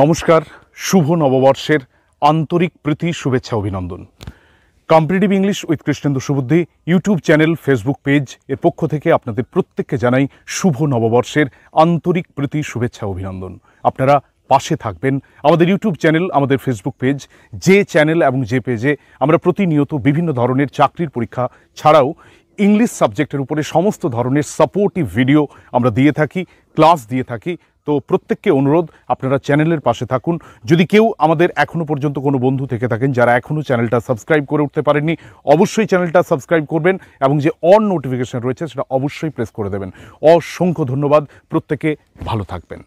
নমস্কার শুভ নববর্ষের আন্তরিক প্রীতি শুভেচ্ছা অভিনন্দন competitive English with Krishnendu Subuddhi YouTube channel Facebook page এর পক্ষ থেকে আপনাদের প্রত্যেককে জানাই শুভ নববর্ষের আন্তরিক প্রীতি শুভেচ্ছা অভিনন্দন আপনারা পাশে থাকবেন আমাদের ইউটিউব চ্যানেল আমাদের ফেসবুক পেজ যে চ্যানেল এবং যে পেজে আমরা প্রতিনিয়ত বিভিন্ন ধরনের চাকরির পরীক্ষা ছাড়াও ইংলিশ সাবজেক্টের উপরে সমস্ত ধরনের সাপোর্টিভ ভিডিও আমরা দিয়ে থাকি ক্লাস দিয়ে থাকি তো প্রত্যেককে অনুরোধ আপনারা চ্যানেলের পাশে থাকুন যদি কেউ আমাদের এখনও পর্যন্ত কোনো বন্ধু থেকে থাকেন যারা এখনও চ্যানেলটা সাবস্ক্রাইব করে উঠতে পারেননি অবশ্যই চ্যানেলটা সাবস্ক্রাইব করবেন এবং যে অন নোটিফিকেশান রয়েছে সেটা অবশ্যই প্রেস করে দেবেন অসংখ্য ধন্যবাদ প্রত্যেকে ভালো থাকবেন